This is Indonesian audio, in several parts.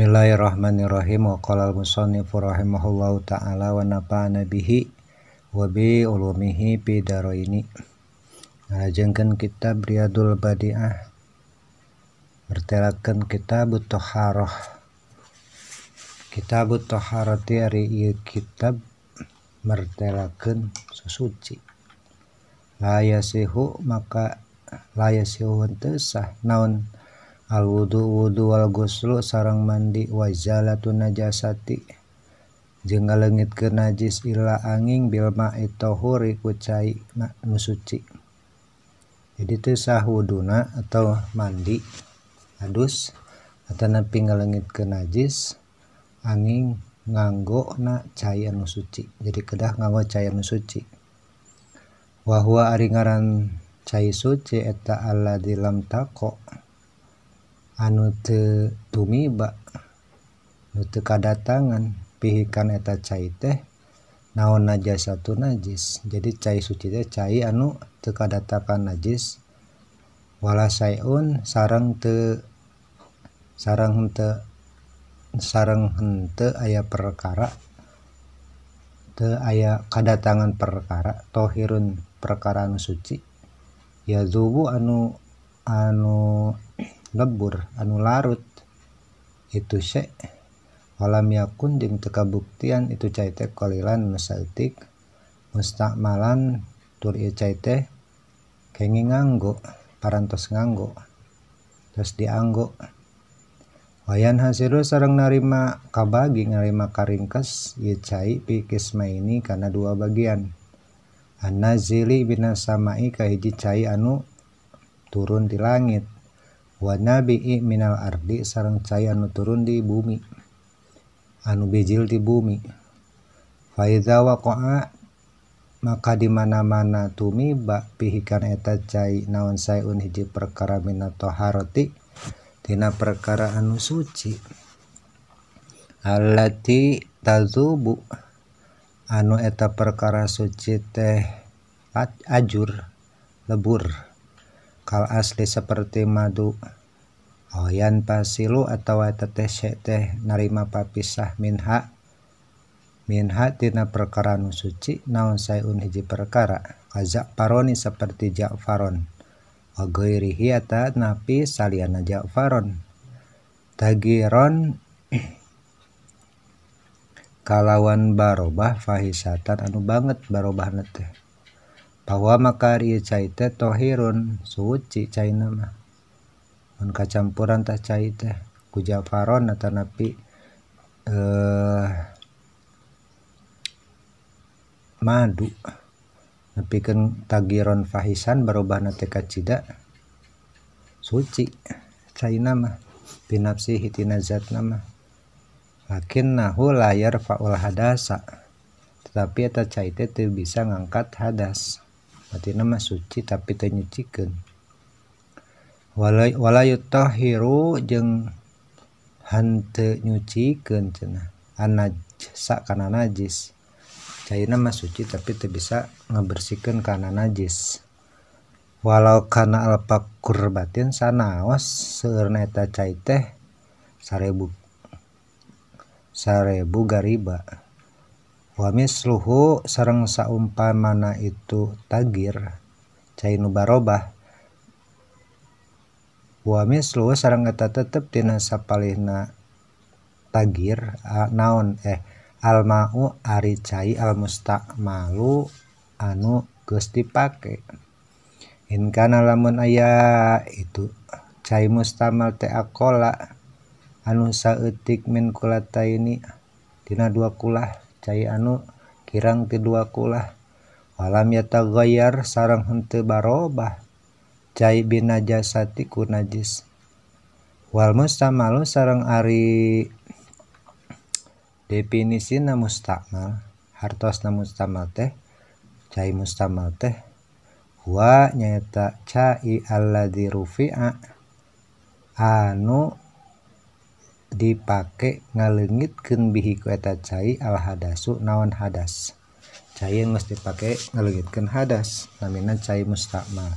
Bismillahirrahmanirrahim wa qala al-musannifu rahimahullahu ta'ala wa nafa'ana bihi wa bi ulumihi daraini. Ngajengkeun kitab Riyadul Badiah. Bertelakeun kitab Thaharah. Kitab Thaharah ari ieu kitab mertelakeun susuci. La yasihu maka la yasihu teu sah naon wudhuwuhuwalguslu sarang mandi wajala tun jaati jega legit ke najis Iila aning Bilmahurkuca na nusci jadi itu sahwuuduna atau mandi adus kataanaping legit ke najis aning nganggo na cair nusci jadi kedah nganggo cair suciwahwa ariringaran ca suci taala dilam takko. anu te tumiba anu te kadatangan pihikan eta cai teh naon najis satu najis jadi cai suci teh cai anu te kadatangan najis wala sayun sarang te sarang te sarang te ayah perkara te ayah kadatangan perkara tohirun perkara anu suci ya zubu anu anu lebur anu larut itu se walam yakun jeung teu buktian itu cai teh mesaltik mustakmalan tur ieu cai teh kengi nganggo parantos nganggo terus dianggo wayan hasiru sareng narima kabagi narima karingkes ieu cai pikis ini karena dua bagian anazili binasama'i kahiji cai anu turun di langit nabi I Minal Ardi seorangrang cairyau turun di bumi anu bijjil di bumi faizawa maka dimana-mana tumibak pihikan eta cair naon sayun hij perkara Minatohartiktina perkara anu suci al tazu anu eta perkara suci teh ajur lebur kal asli seperti madu Oyan oh, pasilu atau teteh teh narima papisah minha minha tina perkara nu suci naon sayun hiji perkara kajak paroni seperti Ja'faron Ogoirihi oh, hiata napi saliana Ja'faron Tagiron kalawan barobah fahisatan anu banget barobah neteh bahwa makari ieu cai tohirun suci cai nama mun kacampuran tah cai teh napi jafaron eh madu nepikeun tagiron fahisan berubah nate kacida suci cai nama pinapsi hitina zat nama lakin nahu layar faul hadasa tetapi eta cai teh bisa ngangkat hadas berarti nama suci tapi tenyucikan tahiru jeng hante nyucikan cina anajsa karena najis cai nama suci tapi tidak bisa ngebersihkan karena najis walau karena alpa kurbatin sanaos seerneta cai teh sarebu sarebu gariba wa misluhu sareng saumpamana itu tagir cainu barobah wamis luhu sareng eta tetep dina sapalihna tagir a, naon eh almau ari cai al malu anu geus dipake in kana lamun aya itu cai mustamal teh akola anu saeutik min ini dina dua kulah cai anu kirang kedua kulah alam gayar sarang hente barobah cai jasati ku najis wal mustamalu sarang ari definisi na mustamal na mustamal teh cai mustamal teh wa nyata cai alladhi rufi'a anu dipake ngalengitkan bihi ku eta cai al hadasu naon hadas cai mesti pakai ngalengitkan hadas namina cai mustakmal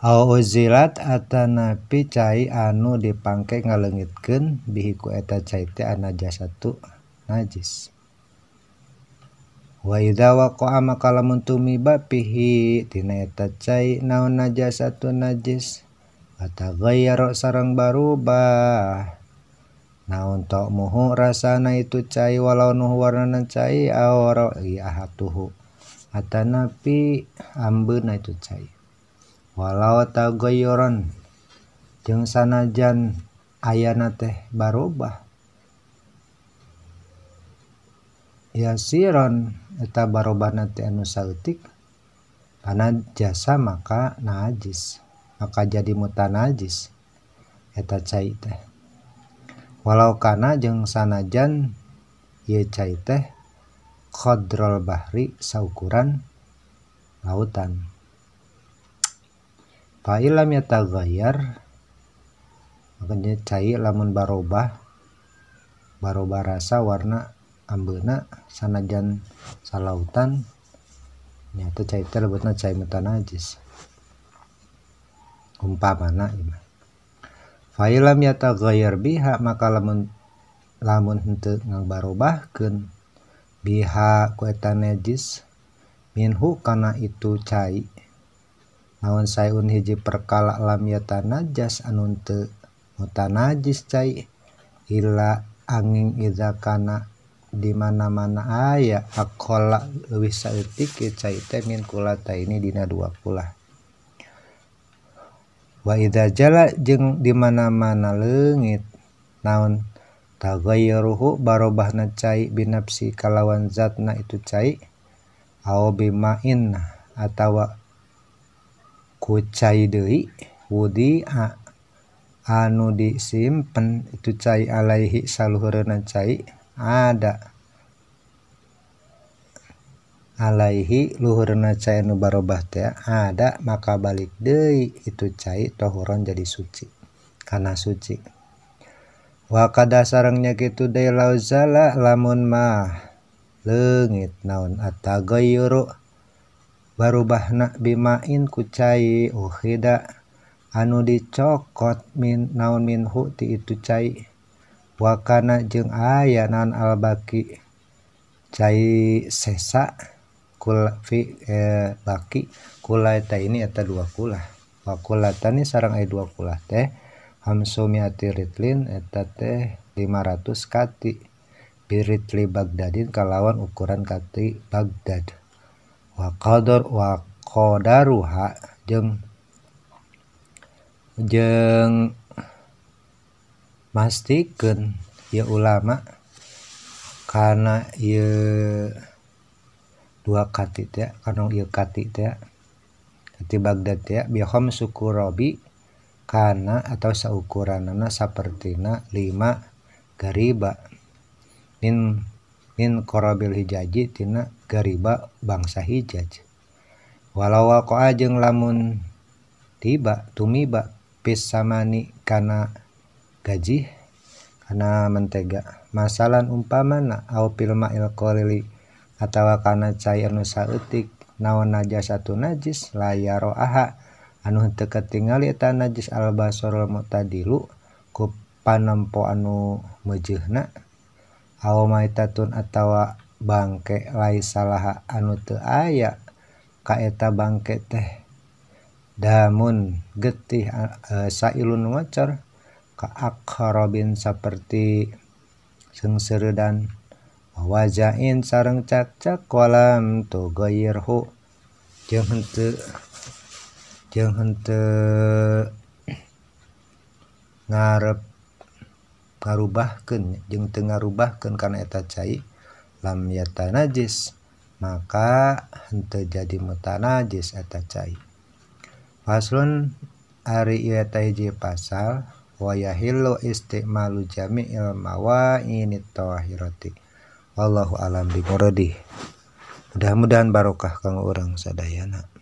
Auzilat atanapi cai anu dipangke ngalengitkeun bihi ku eta cai teh anajasatu najis wa idza waqa'a maka lamun tumiba pihi tina eta cai naon najasatu najis sarang barubah Nah untuk muhu rasaana itu cair walau nuh warna cair na amb itu cair walaung sanajan ayana teh barubah Oh ya sirronta barobatik jasa maka najis maka jadi mutanajis eta cai teh walau kana jeung sanajan ieu cai teh khodrol bahri saukuran lautan ilam yataghayyar makanya cai lamun barobah barobah rasa warna ambeuna sanajan salautan nyata cai teh lebetna cai mutanajis umpamana imah failam yata gayar biha maka lamun lamun henteu ngabarobahkeun biha ku najis minhu kana itu cai lawan sayun hiji perkala lam yata najas anu henteu najis cai ila angin iza kana di mana-mana aya akola leuwih saeutik cai teh min kulata ini dina dua kulah waida jala jeung dimana-mana legit naon tagayruhu barobahna cai binafsi kalawan zatna itu cai au bimain atawa ku cai deui wudi a anu disimpen itu cai alaihi saluhureuna cai ada Alaihi luhurna cai nu barubah teh ada maka balik deh itu cai tohuron jadi suci karena suci Wa kada sarangnya gitu deh lauzala lamun mah lengit naon atagayuru barubahna bimain ku cai uhida anu dicokot min naon minhu ti itu wa wakana jeng ayanan naon albaki cai sesa kula fi eh, laki kulaita ini eta dua kulah wa tani sarang ai dua kulah teh hamsumiati ritlin eta teh ratus kati biritli bagdadin kalawan ukuran kati bagdad wa qadar wa qadaruha jeng jeng mastikan ya ulama karena ya dua kati teh kanong ieu kati teh kati Baghdad teh bihom suku robi kana atau saukuranana sapertina lima gariba min min korobil hijaji tina gariba bangsa hijaj walau aku aja lamun tiba tumiba pis samani kana gaji karena mentega masalan umpamana au pilma ma'il qalili tawa karena cair nusatik naonja satu najis layar rohaha anu ketingalieta najis albas tadilu kupanemppo anu mujinaun atautawa bangkek La salah anu aya Kaeta bangkek teh namun getih e, Saun wacor Kaakrobin seperti sengser dan wajain sarang cacak kolam tu gairhu jeng hente jeng hente ngarep ngarubahkan jeng tengah rubahkan karena eta cai lam yata najis maka hente jadi muta najis eta cai Paslon ari ieu eta hiji pasal wa istiqmalu jamil mawa ini tahirati Allahu alam bi mudah-mudahan barokah kang orang sadayana